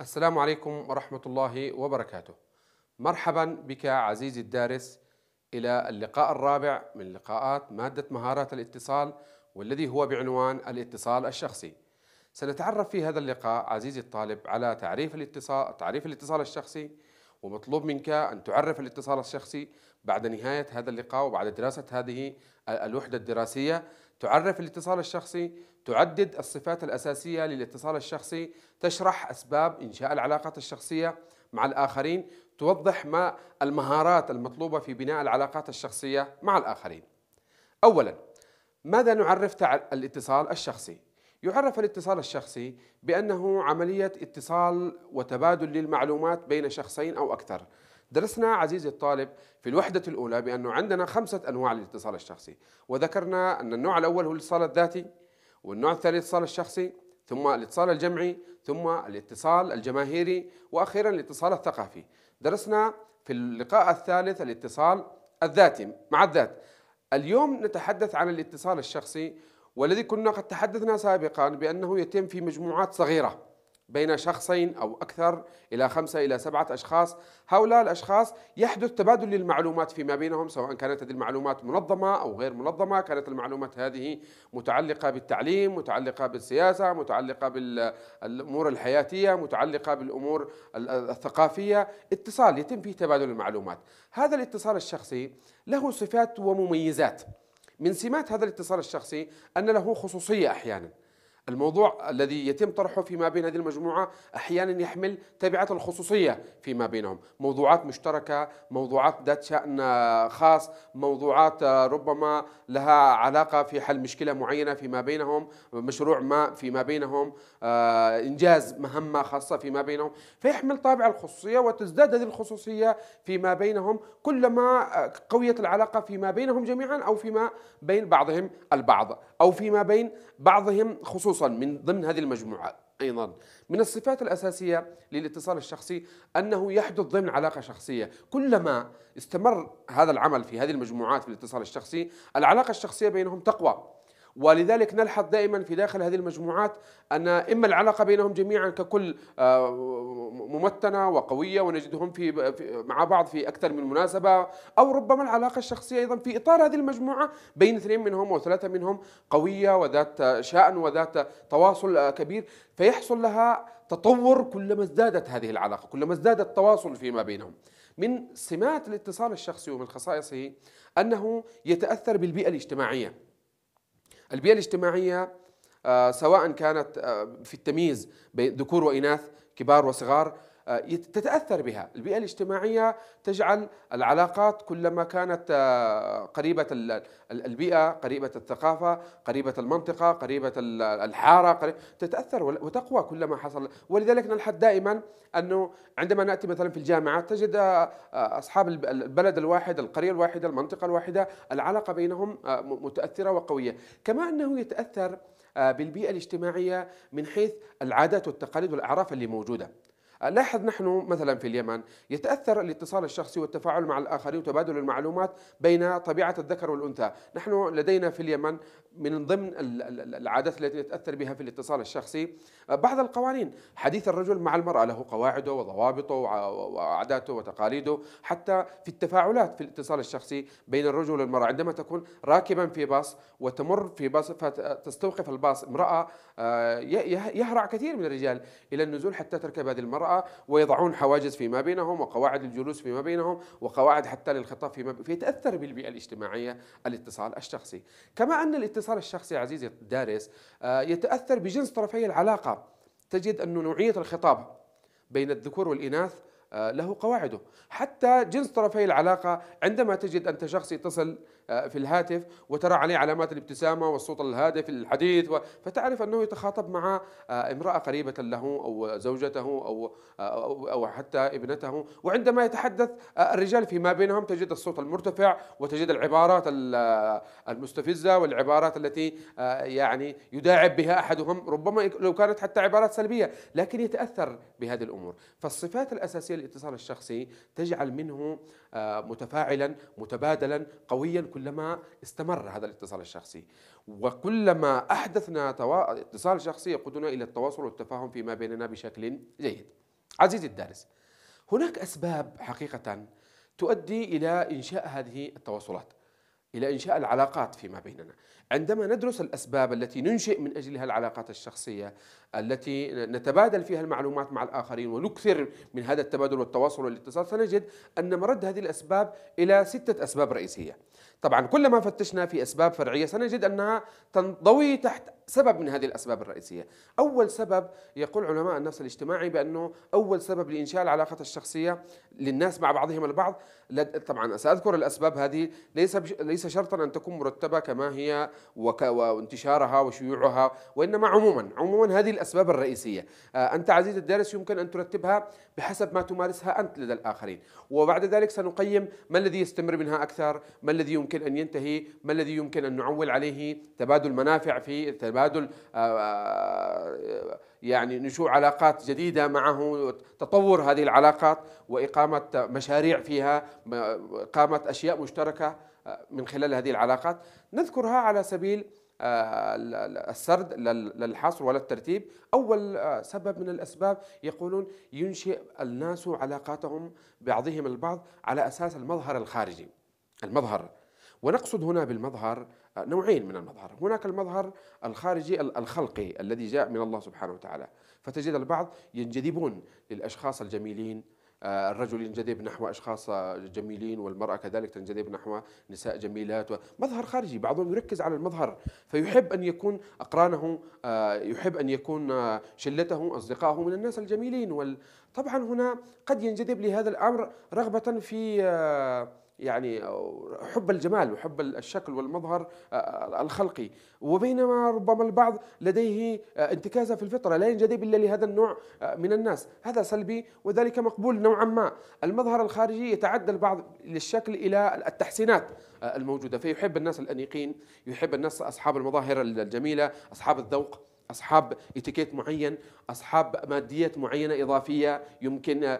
السلام عليكم ورحمة الله وبركاته. مرحبا بك عزيزي الدارس إلى اللقاء الرابع من لقاءات مادة مهارات الاتصال والذي هو بعنوان الاتصال الشخصي. سنتعرف في هذا اللقاء عزيزي الطالب على تعريف الاتصال تعريف الاتصال الشخصي ومطلوب منك أن تعرف الاتصال الشخصي بعد نهاية هذا اللقاء وبعد دراسة هذه الوحدة الدراسية تعرف الاتصال الشخصي تعدد الصفات الأساسية للاتصال الشخصي تشرح أسباب إنشاء العلاقات الشخصية مع الآخرين توضح ما المهارات المطلوبة في بناء العلاقات الشخصية مع الآخرين أولا ماذا نعرف الاتصال الشخصي؟ يعرف الاتصال الشخصي بأنه عملية اتصال وتبادل للمعلومات بين شخصين أو أكثر درسنا عزيزي الطالب في الوحدة الأولى بأنه عندنا خمسة أنواع للاتصال الشخصي وذكرنا أن النوع الأول هو الاتصال الذاتي والنوع الثاني الاتصال الشخصي ثم الاتصال الجمعي ثم الاتصال الجماهيري وأخيرا الاتصال الثقافي درسنا في اللقاء الثالث الاتصال الذاتي مع الذات اليوم نتحدث عن الاتصال الشخصي والذي كنا قد تحدثنا سابقا بأنه يتم في مجموعات صغيرة بين شخصين أو أكثر إلى خمسة إلى سبعة أشخاص هؤلاء الأشخاص يحدث تبادل للمعلومات فيما بينهم سواء كانت هذه المعلومات منظمة أو غير منظمة كانت المعلومات هذه متعلقة بالتعليم متعلقة بالسياسة متعلقة بالأمور الحياتية متعلقة بالأمور الثقافية اتصال يتم فيه تبادل المعلومات هذا الاتصال الشخصي له صفات ومميزات من سمات هذا الاتصال الشخصي أن له خصوصية أحياناً الموضوع الذي يتم طرحه فيما بين هذه المجموعة أحيانا يحمل تبعات الخصوصية فيما بينهم موضوعات مشتركة موضوعات ذات شأن خاص موضوعات ربما لها علاقة في حل مشكلة معينة فيما بينهم مشروع ما فيما بينهم آه، إنجاز مهمة خاصة فيما بينهم فيحمل طابع الخصوصية وتزداد هذه الخصوصية فيما بينهم كلما آه، قويت العلاقة فيما بينهم جميعا أو فيما بين بعضهم البعض أو فيما بين بعضهم خصوص خصوصا من ضمن هذه المجموعة أيضا من الصفات الأساسية للاتصال الشخصي أنه يحدث ضمن علاقة شخصية كلما استمر هذا العمل في هذه المجموعات في الاتصال الشخصي العلاقة الشخصية بينهم تقوى ولذلك نلحظ دائما في داخل هذه المجموعات أن إما العلاقة بينهم جميعا ككل آه، ممتنة وقوية ونجدهم في مع بعض في أكثر من مناسبة أو ربما العلاقة الشخصية أيضا في إطار هذه المجموعة بين اثنين منهم أو ثلاثة منهم قوية وذات شأن وذات تواصل كبير فيحصل لها تطور كلما ازدادت هذه العلاقة كلما ازداد التواصل فيما بينهم من سمات الاتصال الشخصي ومن خصائصه أنه يتأثر بالبيئة الاجتماعية البيئة الاجتماعية آه، سواء كانت آه، في التمييز بين ذكور وإناث كبار وصغار آه، تتاثر بها، البيئه الاجتماعيه تجعل العلاقات كلما كانت آه، قريبه البيئه، قريبه الثقافه، قريبه المنطقه، قريبه الحاره، تتاثر وتقوى كلما حصل، ولذلك نلحظ دائما انه عندما ناتي مثلا في الجامعه تجد آه، اصحاب البلد الواحد، القريه الواحده، المنطقه الواحده، العلاقه بينهم متاثره وقويه، كما انه يتاثر بالبيئه الاجتماعيه من حيث العادات والتقاليد والاعراف اللي موجوده. لاحظ نحن مثلا في اليمن يتأثر الاتصال الشخصي والتفاعل مع الآخرين وتبادل المعلومات بين طبيعة الذكر والأنثى نحن لدينا في اليمن من ضمن العادات التي يتاثر بها في الاتصال الشخصي آه، بعض القوانين، حديث الرجل مع المراه له قواعده وضوابطه وعاداته وتقاليده، حتى في التفاعلات في الاتصال الشخصي بين الرجل والمراه، عندما تكون راكبا في باص وتمر في باص فتستوقف الباص امراه آه، يهرع كثير من الرجال الى النزول حتى تركب هذه المراه ويضعون حواجز فيما بينهم وقواعد الجلوس فيما بينهم وقواعد حتى للخطاب فيما بينهم. فيتاثر بالبيئه الاجتماعيه الاتصال الشخصي، كما ان الاتصال الاتصال الشخصي عزيزي الدارس آه، يتأثر بجنس طرفي العلاقة تجد أن نوعية الخطاب بين الذكور والإناث آه، له قواعده حتى جنس طرفي العلاقة عندما تجد أنت شخص يتصل آه، في الهاتف وترى عليه علامات الابتسامة والصوت الهادف الحديث فتعرف أنه يتخاطب مع آه، امرأة قريبة له أو زوجته أو, آه، أو حتى ابنته وعندما يتحدث الرجال فيما بينهم تجد الصوت المرتفع وتجد العبارات المستفزة والعبارات التي يعني يداعب بها أحدهم ربما لو كانت حتى عبارات سلبية لكن يتأثر بهذه الأمور فالصفات الأساسية للاتصال الشخصي تجعل منه متفاعلا متبادلا قويا كلما استمر هذا الاتصال الشخصي وكلما أحدثنا توا... اتصال شخصي يقودنا إلى التواصل والتفاهم فيما بيننا بشكل جيد عزيزي الدارس هناك أسباب حقيقة تؤدي إلى إنشاء هذه التواصلات إلى إنشاء العلاقات فيما بيننا عندما ندرس الأسباب التي ننشئ من أجلها العلاقات الشخصية التي نتبادل فيها المعلومات مع الآخرين ونكثر من هذا التبادل والتواصل والاتصال سنجد أن مرد هذه الأسباب إلى ستة أسباب رئيسية طبعا كلما فتشنا في أسباب فرعية سنجد أنها تنضوي تحت سبب من هذه الأسباب الرئيسية أول سبب يقول علماء النفس الاجتماعي بأنه أول سبب لإنشاء العلاقة الشخصية للناس مع بعضهم البعض طبعا سأذكر الأسباب هذه ليس, ليس شرطا أن تكون مرتبة كما هي وانتشارها وشيوعها وإنما عموما عموما هذه الأسباب الرئيسية آه، أنت عزيز الدارس يمكن أن ترتبها بحسب ما تمارسها أنت لدى الآخرين وبعد ذلك سنقيم ما الذي يستمر منها أكثر ما الذي يمكن أن ينتهي ما الذي يمكن أن نعول عليه تبادل منافع في تبادل آه، آه، يعني نشوء علاقات جديدة معه تطور هذه العلاقات وإقامة مشاريع فيها إقامة أشياء مشتركة من خلال هذه العلاقات نذكرها على سبيل آه، السرد للحصر ولا الترتيب أول آه، سبب من الأسباب يقولون ينشئ الناس علاقاتهم بعضهم البعض على أساس المظهر الخارجي المظهر ونقصد هنا بالمظهر آه، نوعين من المظهر هناك المظهر الخارجي الخلقي الذي جاء من الله سبحانه وتعالى فتجد البعض ينجذبون للأشخاص الجميلين آه، الرجل ينجذب نحو أشخاص جميلين والمرأة كذلك تنجذب نحو نساء جميلات مظهر خارجي بعضهم يركز على المظهر فيحب أن يكون أقرانه آه، يحب أن يكون آه، شلته أصدقائه من الناس الجميلين طبعا هنا قد ينجذب لهذا الأمر رغبة في يعني حب الجمال وحب الشكل والمظهر آه، آه، الخلقي وبينما ربما البعض لديه آه، انتكاسة في الفطرة لا ينجذب إلا لهذا النوع من الناس هذا سلبي وذلك مقبول نوعا ما المظهر الخارجي يتعدى البعض للشكل إلى التحسينات الموجودة فيحب الناس الأنيقين يحب الناس أصحاب المظاهر الجميلة أصحاب الذوق أصحاب إتيكيت معين أصحاب ماديات معينة إضافية يمكن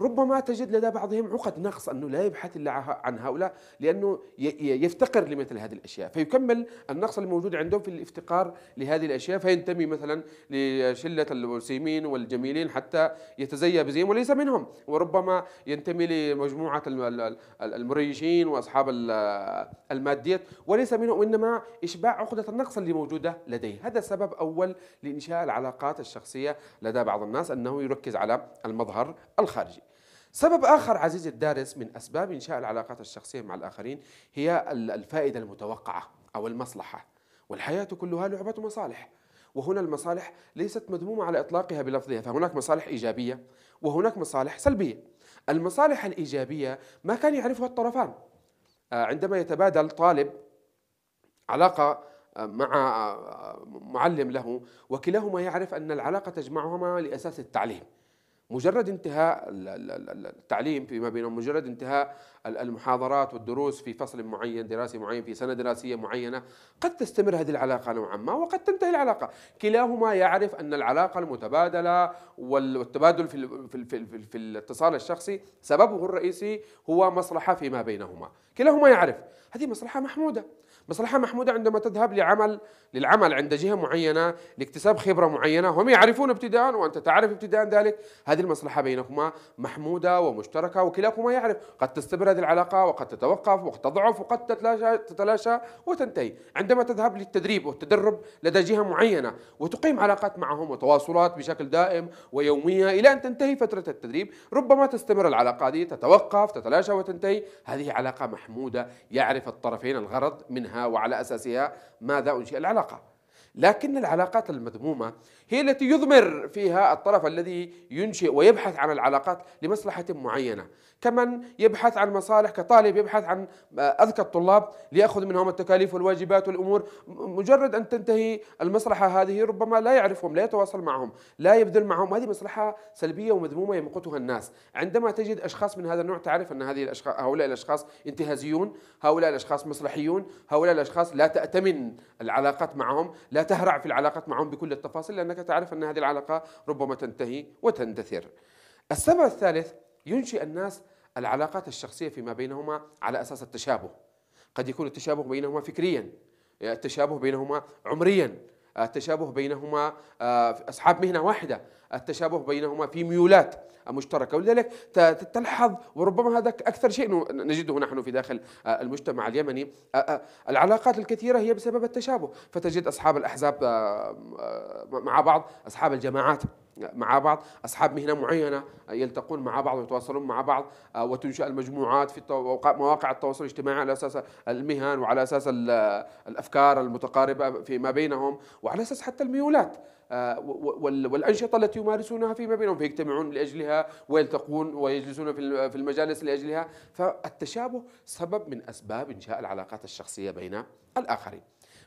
ربما تجد لدى بعضهم عقد نقص أنه لا يبحث إلا عن هؤلاء لأنه يفتقر لمثل هذه الأشياء فيكمل النقص الموجود عنده في الافتقار لهذه الأشياء فينتمي مثلا لشلة الوسيمين والجميلين حتى يتزيى بزيهم وليس منهم وربما ينتمي لمجموعة المريشين وأصحاب الماديات وليس منهم وإنما إشباع عقدة النقص اللي موجودة لديه هذا سبب أول لإنشاء العلاقات الشخصية لدى بعض الناس أنه يركز على المظهر الخارجي سبب آخر عزيزي الدارس من أسباب إنشاء العلاقات الشخصية مع الآخرين هي الفائدة المتوقعة أو المصلحة والحياة كلها لعبة مصالح وهنا المصالح ليست مذمومة على إطلاقها بلفظها فهناك مصالح إيجابية وهناك مصالح سلبية المصالح الإيجابية ما كان يعرفها الطرفان آه، عندما يتبادل طالب علاقة آه، مع آه، معلم له وكلاهما يعرف أن العلاقة تجمعهما لأساس التعليم مجرد انتهاء التعليم فيما بينهم مجرد انتهاء المحاضرات والدروس في فصل معين دراسي معين في سنة دراسية معينة قد تستمر هذه العلاقة نوعا ما وقد تنتهي العلاقة كلاهما يعرف أن العلاقة المتبادلة والتبادل في, في, في, في الاتصال الشخصي سببه الرئيسي هو مصلحة فيما بينهما كلاهما يعرف هذه مصلحة محمودة مصلحة محمودة عندما تذهب لعمل للعمل عند جهة معينة لاكتساب خبرة معينة هم يعرفون ابتداء وأنت تعرف ابتداء ذلك هذه المصلحة بينكما محمودة ومشتركة وكلاكما يعرف قد تستمر هذه العلاقة وقد تتوقف وقد تضعف وقد تتلاشى, تتلاشى وتنتهي عندما تذهب للتدريب والتدرب لدى جهة معينة وتقيم علاقات معهم وتواصلات بشكل دائم ويومية إلى أن تنتهي فترة التدريب ربما تستمر العلاقة هذه تتوقف تتلاشى وتنتهي هذه علاقة محمودة يعرف الطرفين الغرض منها وعلى أساسها ماذا أنشئ العلاقة لكن العلاقات المذمومة هي التي يضمر فيها الطرف الذي ينشئ ويبحث عن العلاقات لمصلحة معينة كمن يبحث عن مصالح كطالب يبحث عن آه، أذكى الطلاب ليأخذ منهم التكاليف والواجبات والأمور مجرد أن تنتهي المصلحة هذه ربما لا يعرفهم لا يتواصل معهم لا يبذل معهم هذه مصلحة سلبية ومذمومة يمقتها الناس عندما تجد أشخاص من هذا النوع تعرف أن هذه الأشخاص هؤلاء الأشخاص انتهازيون هؤلاء الأشخاص مصلحيون هؤلاء الأشخاص لا تأتمن العلاقات معهم لا تهرع في العلاقات معهم بكل التفاصيل لأنك تعرف أن هذه العلاقة ربما تنتهي وتندثر السبب الثالث ينشئ الناس العلاقات الشخصية فيما بينهما على أساس التشابه قد يكون التشابه بينهما فكريا التشابه بينهما عمريا التشابه بينهما آه، أصحاب مهنة واحدة التشابه بينهما في ميولات مشتركة ولذلك تلحظ وربما هذا أكثر شيء نجده نحن في داخل آه، المجتمع اليمني آه، العلاقات الكثيرة هي بسبب التشابه فتجد أصحاب الأحزاب مع بعض أصحاب الجماعات مع بعض أصحاب مهنة معينة آه، يلتقون مع بعض ويتواصلون مع بعض آه، وتنشأ المجموعات في مواقع التواصل الاجتماعي على أساس المهن وعلى أساس الأفكار المتقاربة فيما بينهم وعلى أساس حتى الميولات آه، والأنشطة التي يمارسونها فيما بينهم فيجتمعون لأجلها ويلتقون ويجلسون في المجالس لأجلها فالتشابه سبب من أسباب إنشاء العلاقات الشخصية بين الآخرين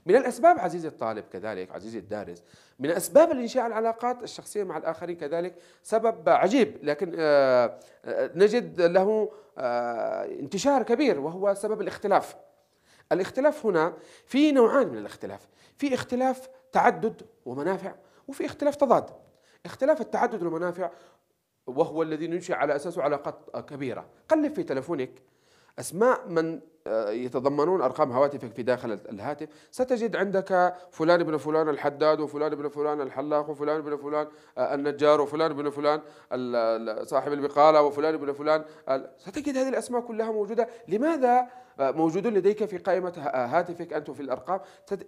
من الأسباب عزيزي الطالب كذلك عزيزي الدارس من أسباب الإنشاء العلاقات الشخصية مع الآخرين كذلك سبب عجيب لكن آه، آه، نجد له آه، انتشار كبير وهو سبب الاختلاف الاختلاف هنا في نوعان من الاختلاف في اختلاف تعدد ومنافع وفي اختلاف تضاد اختلاف التعدد والمنافع وهو الذي ننشئ على أساسه علاقات كبيرة قلب في تلفونك أسماء من آه، يتضمنون ارقام هواتفك في داخل الهاتف ستجد عندك فلان بن فلان الحداد وفلان بن فلان الحلاق وفلان بن فلان آه، النجار وفلان بن فلان صاحب البقاله وفلان بن فلان ستجد هذه الاسماء كلها موجوده لماذا موجودون لديك في قائمة هاتفك أنت في الأرقام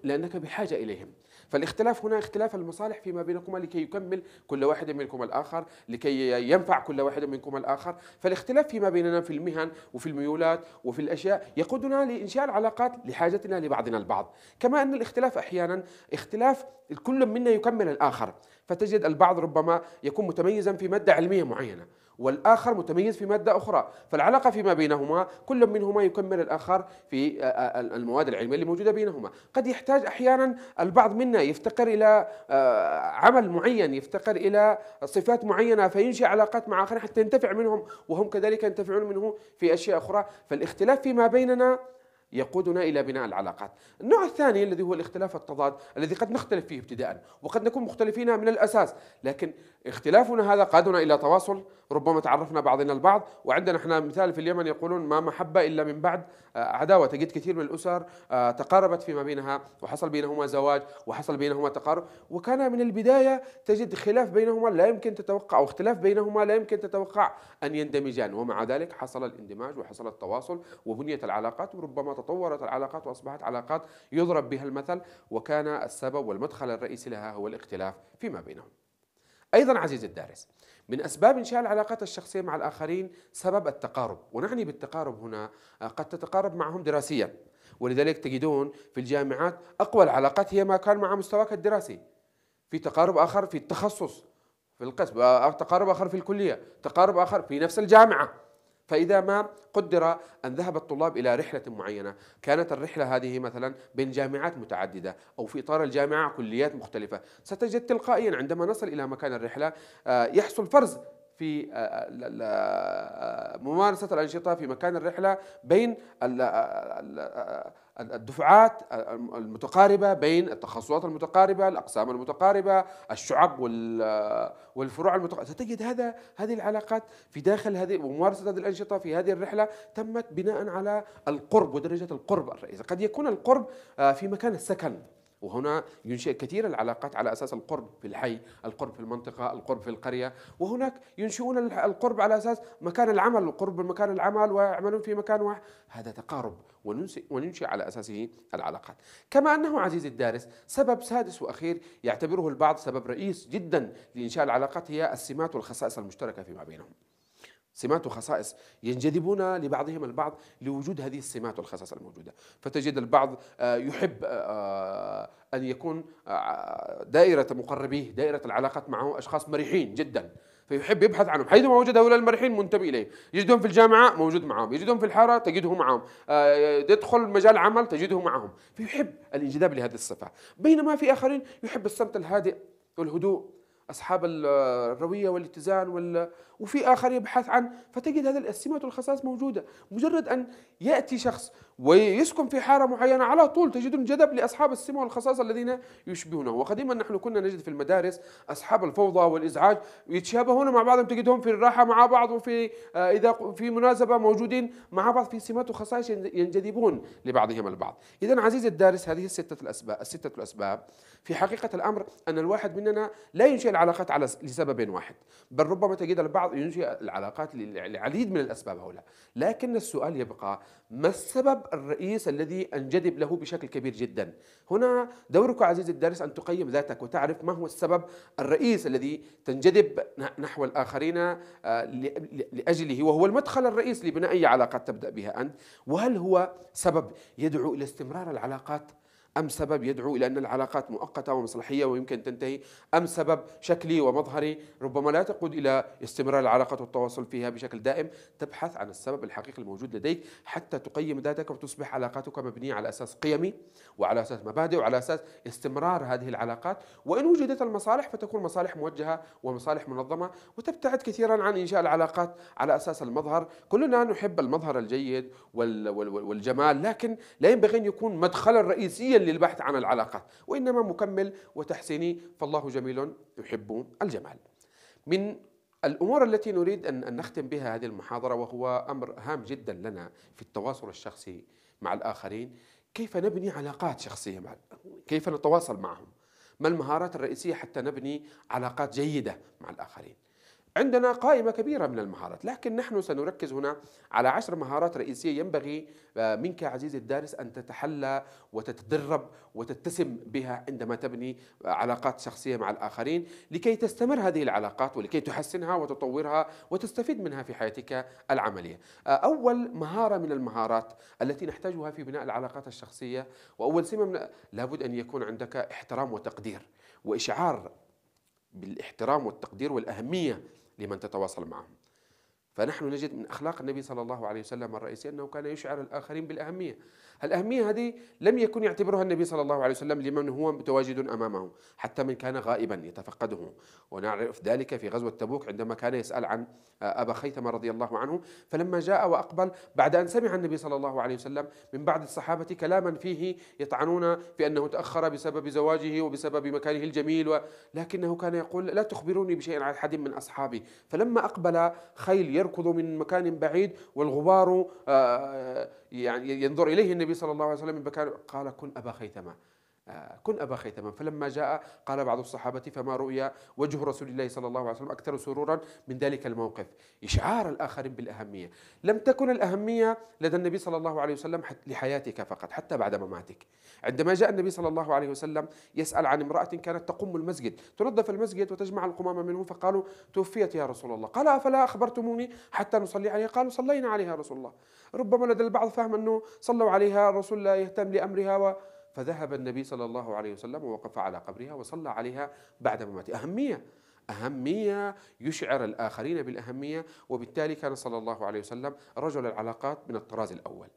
لأنك بحاجة إليهم فالاختلاف هنا اختلاف المصالح فيما بينكما لكي يكمل كل واحد منكم الآخر لكي ينفع كل واحد منكم الآخر فالاختلاف فيما بيننا في المهن وفي الميولات وفي الأشياء يقودنا لإنشاء العلاقات لحاجتنا لبعضنا البعض كما أن الاختلاف أحيانا اختلاف كل منا يكمل الآخر فتجد البعض ربما يكون متميزا في مادة علمية معينة والآخر متميز في مادة أخرى فالعلاقة فيما بينهما كل منهما يكمل الآخر في آه، آه، المواد العلمية اللي موجودة بينهما قد يحتاج أحيانا البعض منا يفتقر إلى آه، عمل معين يفتقر إلى صفات معينة فينشئ علاقات مع آخرين حتى ينتفع منهم وهم كذلك ينتفعون منه في أشياء أخرى فالاختلاف فيما بيننا يقودنا الى بناء العلاقات. النوع الثاني الذي هو الاختلاف التضاد الذي قد نختلف فيه ابتداء وقد نكون مختلفين من الاساس، لكن اختلافنا هذا قادنا الى تواصل، ربما تعرفنا بعضنا البعض، وعندنا احنا مثال في اليمن يقولون ما محبه الا من بعد آه، عداوه، تجد كثير من الاسر آه، تقاربت فيما بينها وحصل بينهما زواج وحصل بينهما تقارب، وكان من البدايه تجد خلاف بينهما لا يمكن تتوقع او اختلاف بينهما لا يمكن تتوقع ان يندمجان، ومع ذلك حصل الاندماج وحصل التواصل وبنيت العلاقات وربما وتطورت العلاقات وأصبحت علاقات يضرب بها المثل وكان السبب والمدخل الرئيسي لها هو الاختلاف فيما بينهم أيضا عزيزي الدارس من أسباب إنشاء العلاقات الشخصية مع الآخرين سبب التقارب ونعني بالتقارب هنا آه، قد تتقارب معهم دراسيا ولذلك تجدون في الجامعات أقوى العلاقات هي ما كان مع مستواك الدراسي في تقارب آخر في التخصص في القسم آه، آه، تقارب آخر في الكلية تقارب آخر في نفس الجامعة فإذا ما قدر أن ذهب الطلاب إلى رحلة معينة كانت الرحلة هذه مثلا بين جامعات متعددة أو في إطار الجامعة كليات مختلفة ستجد تلقائيا عندما نصل إلى مكان الرحلة آه، يحصل فرز في آه، آه، ممارسة الأنشطة في مكان الرحلة بين الدفعات المتقاربة بين التخصصات المتقاربة الأقسام المتقاربة الشعب والفروع المتقاربة ستجد هذا هذه العلاقات في داخل هذه وممارسة هذه الأنشطة في هذه الرحلة تمت بناء على القرب ودرجة القرب الرئيسية قد يكون القرب آه، في مكان السكن وهنا ينشئ كثير العلاقات على أساس القرب في الحي القرب في المنطقة القرب في القرية وهناك ينشئون القرب على أساس مكان العمل القرب من مكان العمل ويعملون في مكان واحد هذا تقارب وننشئ على أساسه العلاقات كما أنه عزيز الدارس سبب سادس وأخير يعتبره البعض سبب رئيس جدا لإنشاء العلاقات هي السمات والخصائص المشتركة فيما بينهم سمات وخصائص ينجذبون لبعضهم البعض لوجود هذه السمات والخصائص الموجودة فتجد البعض آه، يحب آه، آه، أن يكون دائرة مقربيه دائرة العلاقات معه أشخاص مريحين جدا فيحب يبحث عنهم حيثما وجد هؤلاء المرحين منتمي إليه يجدهم في الجامعة موجود معهم يجدهم في الحارة تجده معهم يدخل مجال عمل تجده معهم فيحب الانجذاب لهذه الصفة بينما في آخرين يحب الصمت الهادئ والهدوء اصحاب الرويه والاتزان وال... وفي اخر يبحث عن فتجد هذا السمه والخصائص موجوده مجرد ان ياتي شخص ويسكن في حاره معينه على طول تجد جذب لاصحاب السمه والخصائص الذين يشبهونه وقديما نحن كنا نجد في المدارس اصحاب الفوضى والازعاج يتشابهون مع بعضهم تجدهم في الراحه مع بعض وفي آه، اذا في مناسبه موجودين مع بعض في سمات وخصائص ينجذبون لبعضهم البعض اذا عزيزي الدارس هذه السته الاسباب السته الاسباب في حقيقه الامر ان الواحد مننا لا ينشئ العلاقات على لسبب واحد بل ربما تجد البعض ينشئ العلاقات لعديد من الأسباب هؤلاء لكن السؤال يبقى ما السبب الرئيس الذي أنجذب له بشكل كبير جدا هنا دورك عزيزي الدارس أن تقيم ذاتك وتعرف ما هو السبب الرئيس الذي تنجذب نحو الآخرين آه، لأجله وهو المدخل الرئيس لبناء أي علاقات تبدأ بها أنت وهل هو سبب يدعو إلى استمرار العلاقات أم سبب يدعو إلى أن العلاقات مؤقتة ومصلحية ويمكن تنتهي أم سبب شكلي ومظهري ربما لا تقود إلى استمرار العلاقة والتواصل فيها بشكل دائم تبحث عن السبب الحقيقي الموجود لديك حتى تقيم ذاتك وتصبح علاقاتك مبنية على أساس قيمي وعلى أساس مبادئ وعلى أساس استمرار هذه العلاقات وإن وجدت المصالح فتكون مصالح موجهة ومصالح منظمة وتبتعد كثيرا عن إنشاء العلاقات على أساس المظهر كلنا نحب المظهر الجيد والجمال لكن لا ينبغي أن يكون مدخلا رئيسيا للبحث عن العلاقات وإنما مكمل وتحسيني فالله جميل يحب الجمال من الأمور التي نريد أن نختم بها هذه المحاضرة وهو أمر هام جدا لنا في التواصل الشخصي مع الآخرين كيف نبني علاقات شخصية مع كيف نتواصل معهم ما المهارات الرئيسية حتى نبني علاقات جيدة مع الآخرين عندنا قائمة كبيرة من المهارات لكن نحن سنركز هنا على عشر مهارات رئيسية ينبغي آه، منك عزيزي الدارس أن تتحلى وتتدرب وتتسم بها عندما تبني علاقات شخصية مع الآخرين لكي تستمر هذه العلاقات ولكي تحسنها وتطورها وتستفيد منها في حياتك العملية آه، أول مهارة من المهارات التي نحتاجها في بناء العلاقات الشخصية وأول سمة من... لابد أن يكون عندك احترام وتقدير وإشعار بالاحترام والتقدير والأهمية لمن تتواصل معهم فنحن نجد من أخلاق النبي صلى الله عليه وسلم الرئيسي أنه كان يشعر الآخرين بالأهمية الأهمية هذه لم يكن يعتبرها النبي صلى الله عليه وسلم لمن هو متواجد أمامه حتى من كان غائبا يتفقده ونعرف ذلك في غزوة تبوك عندما كان يسأل عن أبا خيثمة رضي الله عنه فلما جاء وأقبل بعد أن سمع النبي صلى الله عليه وسلم من بعض الصحابة كلاما فيه يطعنون بأنه تأخر بسبب زواجه وبسبب مكانه الجميل ولكنه كان يقول لا تخبروني بشيء عن أحد من أصحابي فلما أقبل خيل يركض من مكان بعيد والغبار آه، يعني ينظر إليه النبي صلى الله عليه وسلم من مكان قال كن أبا خيثمة آه، كن أبا خيثمة فلما جاء قال بعض الصحابة فما رؤي وجه رسول الله صلى الله عليه وسلم أكثر سرورا من ذلك الموقف إشعار الآخرين بالأهمية لم تكن الأهمية لدى النبي صلى الله عليه وسلم لحياتك فقط حتى بعد مماتك عندما جاء النبي صلى الله عليه وسلم يسأل عن امرأة كانت تقوم المسجد تنظف المسجد وتجمع القمامة منه فقالوا توفيت يا رسول الله قال أفلا أخبرتموني حتى نصلي عليها قالوا صلينا عليها رسول الله ربما لدى البعض فهم أنه صلوا عليها الرسول لا يهتم لأمرها و فذهب النبي صلى الله عليه وسلم ووقف على قبرها وصلى عليها بعد مماته أهمية أهمية يشعر الآخرين بالأهمية وبالتالي كان صلى الله عليه وسلم رجل العلاقات من الطراز الأول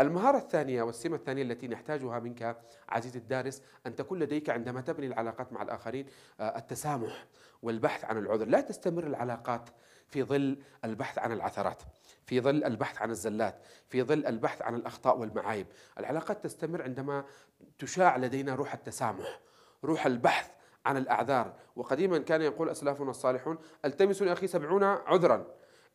المهارة الثانية والسمة الثانية التي نحتاجها منك عزيزي الدارس أن تكون لديك عندما تبني العلاقات مع الآخرين آه، التسامح والبحث عن العذر لا تستمر العلاقات في ظل البحث عن العثرات في ظل البحث عن الزلات في ظل البحث عن الأخطاء والمعايب العلاقات تستمر عندما تشاع لدينا روح التسامح روح البحث عن الأعذار وقديما كان يقول أسلافنا الصالحون التمسوا لأخي سبعون عذرا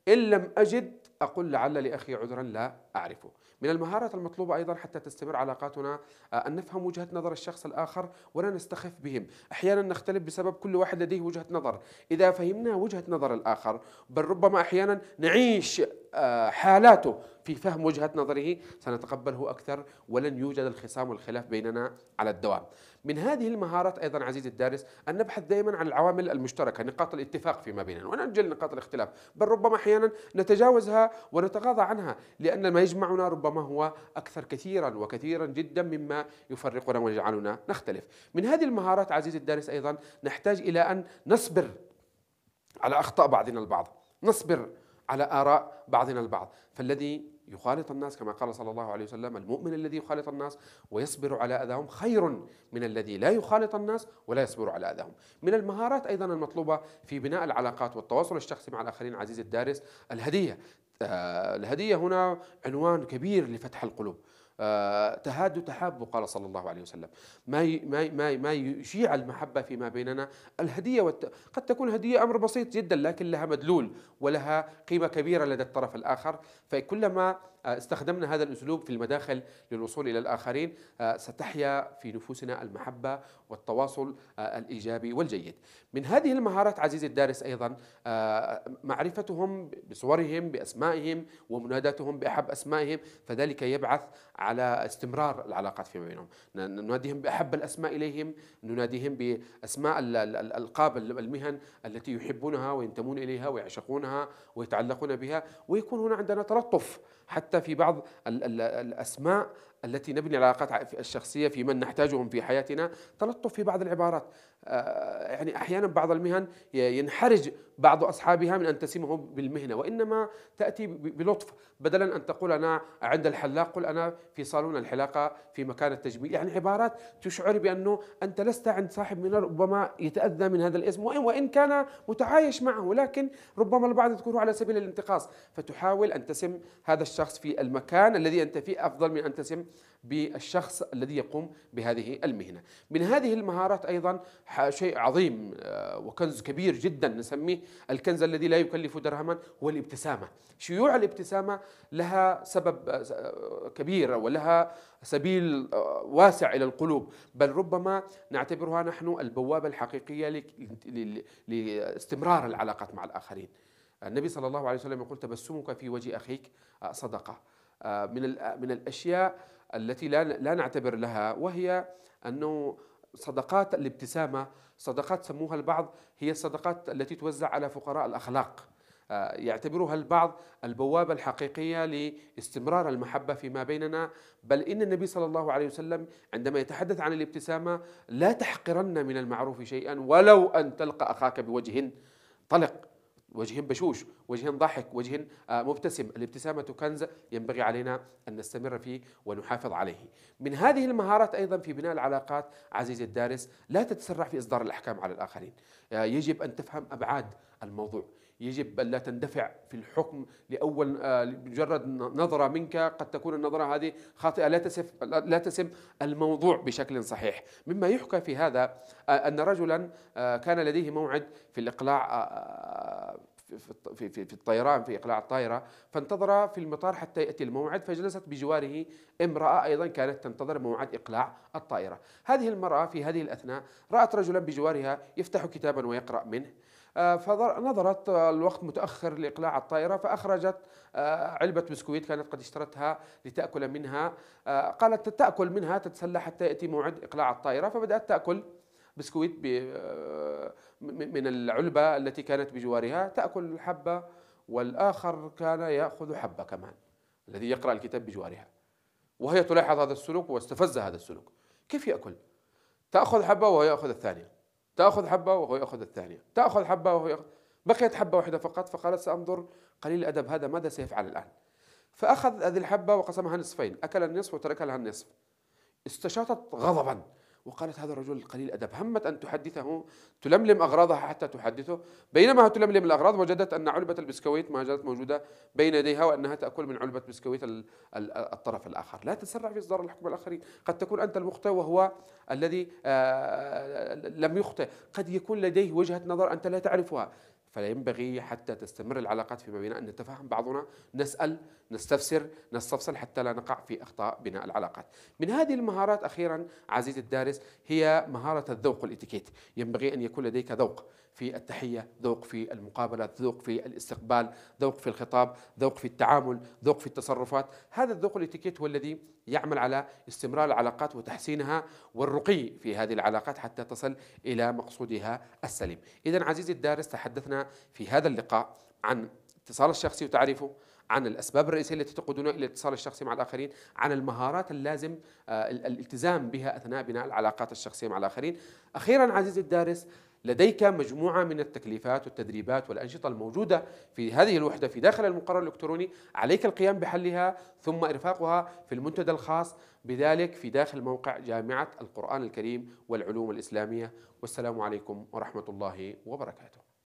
إن لم أجد أقول لعل لأخي عذرا لا أعرفه من المهارات المطلوبة أيضا حتى تستمر علاقاتنا آه، أن نفهم وجهة نظر الشخص الآخر ولا نستخف بهم أحيانا نختلف بسبب كل واحد لديه وجهة نظر إذا فهمنا وجهة نظر الآخر بل ربما أحيانا نعيش آه، حالاته في فهم وجهة نظره سنتقبله أكثر ولن يوجد الخصام والخلاف بيننا على الدوام من هذه المهارات ايضا عزيزي الدارس ان نبحث دائما عن العوامل المشتركه نقاط الاتفاق فيما بيننا ونأجل نقاط الاختلاف بل ربما احيانا نتجاوزها ونتغاضى عنها لان ما يجمعنا ربما هو اكثر كثيرا وكثيرا جدا مما يفرقنا ويجعلنا نختلف من هذه المهارات عزيزي الدارس ايضا نحتاج الى ان نصبر على اخطاء بعضنا البعض نصبر على اراء بعضنا البعض فالذي يخالط الناس كما قال صلى الله عليه وسلم المؤمن الذي يخالط الناس ويصبر على أذاهم خير من الذي لا يخالط الناس ولا يصبر على أذاهم من المهارات أيضا المطلوبة في بناء العلاقات والتواصل الشخصي مع الآخرين عزيزي الدارس الهدية آه، الهدية هنا عنوان كبير لفتح القلوب آه، تهاد تحاب قال صلى الله عليه وسلم ما ما ما ما يشيع المحبه فيما بيننا الهديه والت... قد تكون هديه امر بسيط جدا لكن لها مدلول ولها قيمه كبيره لدى الطرف الاخر فكلما آه، استخدمنا هذا الأسلوب في المداخل للوصول إلى الآخرين آه، ستحيا في نفوسنا المحبة والتواصل آه، الإيجابي والجيد من هذه المهارات عزيزي الدارس أيضا معرفتهم بصورهم بأسمائهم ومناداتهم بأحب أسمائهم فذلك يبعث على استمرار العلاقات فيما بينهم نناديهم بأحب الأسماء إليهم نناديهم بأسماء الألقاب المهن التي يحبونها وينتمون إليها ويعشقونها ويتعلقون بها ويكون هنا عندنا تلطف حتى في بعض الـ الـ الأسماء التي نبني العلاقات الشخصية في من نحتاجهم في حياتنا تلطف في بعض العبارات آه، يعني احيانا بعض المهن ينحرج بعض اصحابها من ان تسمه بالمهنه وانما تاتي بلطف بدلا ان تقول انا عند الحلاق قل انا في صالون الحلاقه في مكان التجميل يعني عبارات تشعر بانه انت لست عند صاحب من ربما يتاذى من هذا الاسم وان وان كان متعايش معه لكن ربما البعض يذكره على سبيل الانتقاص فتحاول ان تسم هذا الشخص في المكان الذي انت فيه افضل من ان تسم بالشخص الذي يقوم بهذه المهنة من هذه المهارات أيضا شيء عظيم آه، وكنز كبير جدا نسميه الكنز الذي لا يكلف درهما هو الابتسامة شيوع الابتسامة لها سبب آه، آه، كبير ولها سبيل واسع إلى القلوب بل ربما نعتبرها نحن البوابة الحقيقية لاستمرار العلاقات مع الآخرين النبي صلى الله عليه وسلم يقول تبسمك في وجه أخيك صدقة من من الأشياء التي لا لا نعتبر لها وهي انه صدقات الابتسامه صدقات سموها البعض هي الصدقات التي توزع على فقراء الاخلاق آه، يعتبرها البعض البوابة الحقيقية لاستمرار المحبة فيما بيننا بل إن النبي صلى الله عليه وسلم عندما يتحدث عن الابتسامة لا تحقرن من المعروف شيئا ولو أن تلقى أخاك بوجه طلق وجه بشوش وجه ضاحك وجه آه، مبتسم الابتسامة كنز ينبغي علينا أن نستمر فيه ونحافظ عليه من هذه المهارات أيضا في بناء العلاقات عزيزي الدارس لا تتسرع في إصدار الأحكام على الآخرين آه، يجب أن تفهم أبعاد الموضوع يجب أن لا تندفع في الحكم لأول آه، مجرد نظرة منك قد تكون النظرة هذه خاطئة لا تسف لا تسم الموضوع بشكل صحيح مما يحكى في هذا آه، أن رجلا آه، كان لديه موعد في الإقلاع في في في الطيران في اقلاع الطائره فانتظر في المطار حتى ياتي الموعد فجلست بجواره امراه ايضا كانت تنتظر موعد اقلاع الطائره هذه المراه في هذه الاثناء رات رجلا بجوارها يفتح كتابا ويقرا منه فنظرت الوقت متأخر لإقلاع الطائرة فأخرجت آه، علبة بسكويت كانت قد اشترتها لتأكل منها آه، قالت تأكل منها تتسلى حتى يأتي موعد إقلاع الطائرة فبدأت تأكل بسكويت آه، من العلبة التي كانت بجوارها تأكل حبة والآخر كان يأخذ حبة كمان الذي يقرأ الكتاب بجوارها وهي تلاحظ هذا السلوك واستفز هذا السلوك كيف يأكل؟ تأخذ حبة وهو يأخذ الثانية تأخذ حبة وهو يأخذ الثانية تأخذ حبة وهو يأخذ بقيت حبة واحدة فقط فقالت سأنظر قليل الأدب هذا ماذا سيفعل الآن فأخذ هذه الحبة وقسمها نصفين أكل النصف وترك لها النصف استشاطت غضبا وقالت هذا الرجل قليل أدب همت أن تحدثه تلملم أغراضها حتى تحدثه بينما تلملم الأغراض وجدت أن علبة البسكويت ما زالت موجودة بين يديها وأنها تأكل من علبة بسكويت الطرف الآخر لا تسرع في إصدار الحكم الآخرين قد تكون أنت المخطئ وهو الذي آه، لم يخطئ قد يكون لديه وجهة نظر أنت لا تعرفها فلا ينبغي حتى تستمر العلاقات فيما بيننا أن نتفاهم بعضنا نسأل نستفسر نستفصل حتى لا نقع في أخطاء بناء العلاقات من هذه المهارات أخيرا عزيزي الدارس هي مهارة الذوق والإتيكيت ينبغي أن يكون لديك ذوق في التحية ذوق في المقابلة ذوق في الاستقبال ذوق في الخطاب ذوق في التعامل ذوق في التصرفات هذا الذوق الاتيكيت هو الذي يعمل على استمرار العلاقات وتحسينها والرقي في هذه العلاقات حتى تصل إلى مقصودها السليم إذا عزيزي الدارس تحدثنا في هذا اللقاء عن اتصال الشخصي وتعريفه عن الاسباب الرئيسيه التي تقودنا الى الاتصال الشخصي مع الاخرين، عن المهارات اللازم آه، الالتزام بها اثناء بناء العلاقات الشخصيه مع الاخرين. اخيرا عزيزي الدارس لديك مجموعة من التكليفات والتدريبات والأنشطة الموجودة في هذه الوحدة في داخل المقرر الإلكتروني عليك القيام بحلها ثم إرفاقها في المنتدى الخاص بذلك في داخل موقع جامعة القرآن الكريم والعلوم الإسلامية والسلام عليكم ورحمة الله وبركاته